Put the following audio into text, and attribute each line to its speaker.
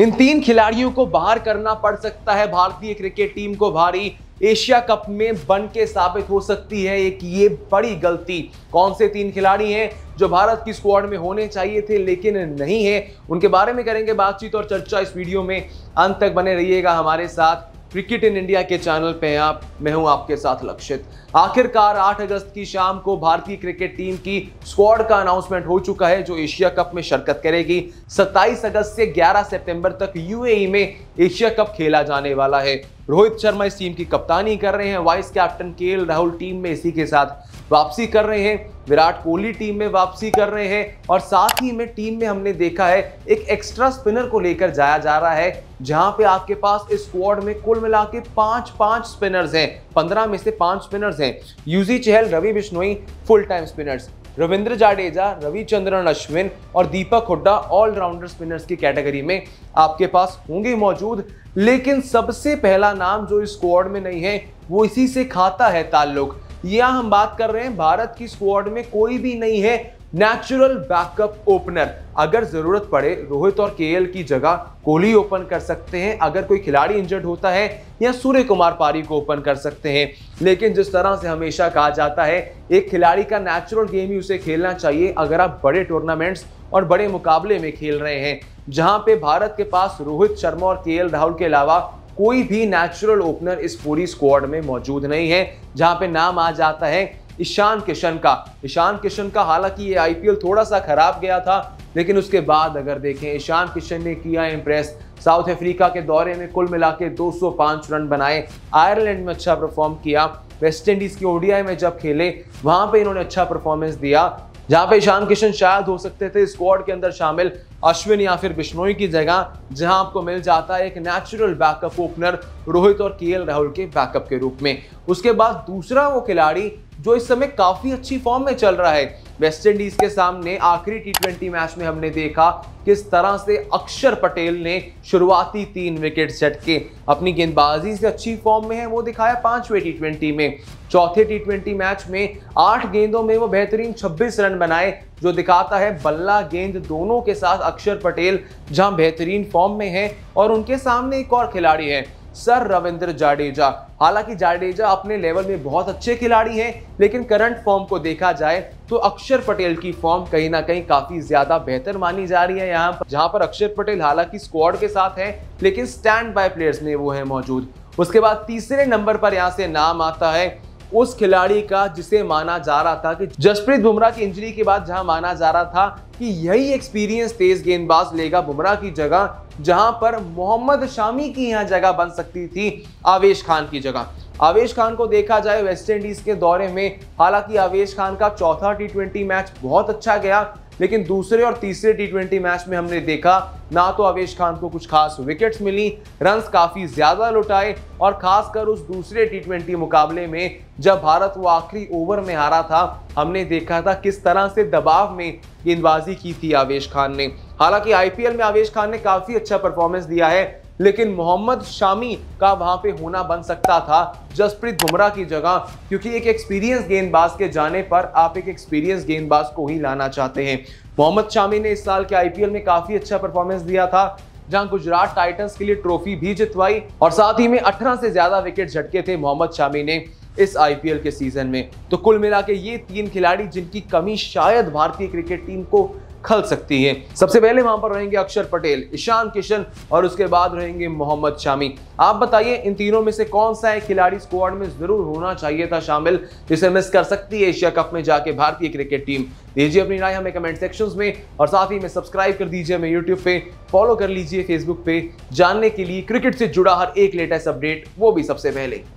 Speaker 1: इन तीन खिलाड़ियों को बाहर करना पड़ सकता है भारतीय क्रिकेट टीम को भारी एशिया कप में बन के साबित हो सकती है एक ये बड़ी गलती कौन से तीन खिलाड़ी हैं जो भारत की स्क्वाड में होने चाहिए थे लेकिन नहीं है उनके बारे में करेंगे बातचीत और चर्चा इस वीडियो में अंत तक बने रहिएगा हमारे साथ क्रिकेट इन इंडिया के चैनल पे आप मैं हूं आपके साथ लक्षित आखिरकार 8 अगस्त की शाम को भारतीय क्रिकेट टीम की स्क्वाड का अनाउंसमेंट हो चुका है जो एशिया कप में शिरकत करेगी 27 अगस्त से 11 सितंबर तक यूएई में एशिया कप खेला जाने वाला है रोहित शर्मा इस टीम की कप्तानी कर रहे हैं वाइस कैप्टन के राहुल टीम में इसी के साथ वापसी कर रहे हैं विराट कोहली टीम में वापसी कर रहे हैं और साथ ही में टीम में हमने देखा है एक एक्स्ट्रा स्पिनर को लेकर जाया जा रहा है जहां पे आपके पास इस स्क्वाड में कुल मिला के पांच पांच स्पिनर्स हैं पंद्रह में से पांच स्पिनर्स हैं Yuzi Chahal Ravi Bishnoi full time spinners Ravindra Jadeja Ravichandran Ashwin और दीपक हुड्डा ऑलराउंडर स्पिनर्स की कैटेगरी में आपके पास होंगे मौजूद लेकिन सबसे पहला नाम जो इस स्क्वाड में नहीं है वो इसी से खाता है ताल्लुक यहां हम बात कर रहे हैं भारत की स्क्वाड में कोई भी नहीं है नेचुरल बैकअप ओपनर अगर जरूरत पड़े रोहित और केएल की जगह कोहली ओपन कर सकते हैं अगर कोई खिलाड़ी इंजर्ड होता है या सूर्य कुमार पारी को ओपन कर सकते हैं लेकिन जिस तरह से हमेशा कहा जाता है एक खिलाड़ी का नेचुरल गेम ही उसे खेलना चाहिए अगर आप बड़े टूर्नामेंट्स और बड़े मुकाबले में खेल रहे हैं जहां पे भारत के पास रोहित शर्मा और के राहुल के अलावा कोई भी नेचुरल ओपनर इस पूरी स्क्वाड में मौजूद नहीं है जहां पे नाम आ जाता है ईशान किशन का ईशान किशन का हालांकि ये आईपीएल थोड़ा सा खराब गया था लेकिन उसके बाद अगर देखें ईशान किशन ने किया इम्प्रेस साउथ अफ्रीका के दौरे में कुल मिला के 205 रन बनाए आयरलैंड में अच्छा परफॉर्म किया वेस्ट इंडीज़ की ओडीआई में जब खेले वहां पर इन्होंने अच्छा परफॉर्मेंस दिया जहां पे ईशान किशन शायद हो सकते थे स्क्वाड के अंदर शामिल अश्विन या फिर बिश्नोई की जगह जहां आपको मिल जाता है एक नेचुरल बैकअप ओपनर रोहित और के राहुल के बैकअप के रूप में उसके बाद दूसरा वो खिलाड़ी जो इस समय काफी अच्छी फॉर्म में चल रहा है वेस्टइंडीज के सामने आखिरी टी ट्वेंटी मैच में हमने देखा किस तरह से अक्षर पटेल ने शुरुआती तीन विकेट सेट के अपनी गेंदबाजी से अच्छी फॉर्म में है वो दिखाया पांचवें टी ट्वेंटी में चौथे टी ट्वेंटी मैच में आठ गेंदों में वो बेहतरीन 26 रन बनाए जो दिखाता है बल्ला गेंद दोनों के साथ अक्षर पटेल जहां बेहतरीन फॉर्म में है और उनके सामने एक और खिलाड़ी है सर रविंद्र जाडेजा हालांकि जाडेजा अपने लेवल में बहुत अच्छे खिलाड़ी हैं लेकिन करंट फॉर्म को देखा जाए तो अक्षर पटेल की फॉर्म कहीं ना कहीं काफी ज्यादा बेहतर मानी जा रही है यहाँ पर जहाँ पर अक्षर पटेल हालांकि स्क्वाड के साथ है लेकिन स्टैंड बाय प्लेयर्स में वो है मौजूद उसके बाद तीसरे नंबर पर यहाँ से नाम आता है उस खिलाड़ी का जिसे माना जा रहा था कि जसप्रीत बुमराह की इंजरी के बाद जहां माना जा रहा था कि यही एक्सपीरियंस तेज गेंदबाज लेगा बुमराह की जगह जहां पर मोहम्मद शामी की यहां जगह बन सकती थी आवेश खान की जगह आवेश खान को देखा जाए वेस्ट इंडीज के दौरे में हालांकि आवेश खान का चौथा टी मैच बहुत अच्छा गया लेकिन दूसरे और तीसरे टी मैच में हमने देखा ना तो आवेश खान को कुछ खास विकेट्स मिली रन काफ़ी ज़्यादा लुटाए और खासकर उस दूसरे टी मुकाबले में जब भारत वो आखिरी ओवर में हारा था हमने देखा था किस तरह से दबाव में गेंदबाजी की थी आवेश खान ने हालांकि आईपीएल में आवेश खान ने काफ़ी अच्छा परफॉर्मेंस दिया है लेकिन मोहम्मद शामी का वहां पे होना बन सकता था जसप्रीत बुमराह की जगह क्योंकि एक एक्सपीरियंस गेंदबाज के जाने पर आप एक एक्सपीरियंस गेंदबाज को ही लाना चाहते हैं मोहम्मद शामी ने इस साल के आईपीएल में काफी अच्छा परफॉर्मेंस दिया था जहां गुजरात टाइटंस के लिए ट्रॉफी भी जितवाई और साथ ही में अठारह से ज्यादा विकेट झटके थे मोहम्मद शामी ने इस आईपीएल के सीजन में तो कुल मिला ये तीन खिलाड़ी जिनकी कमी शायद भारतीय क्रिकेट टीम को खल सकती है सबसे पहले वहां पर रहेंगे अक्षर पटेल ईशान किशन और उसके बाद रहेंगे मोहम्मद शामी आप बताइए इन तीनों में से कौन सा एक खिलाड़ी स्क्वाड में जरूर होना चाहिए था शामिल जिसे मिस कर सकती है एशिया कप में जाके भारतीय क्रिकेट टीम दीजिए अपनी राय हमें कमेंट सेक्शन में और साथ ही में सब्सक्राइब कर दीजिए हमें यूट्यूब पे फॉलो कर लीजिए फेसबुक पे जानने के लिए क्रिकेट से जुड़ा हर एक लेटेस्ट अपडेट वो भी सबसे पहले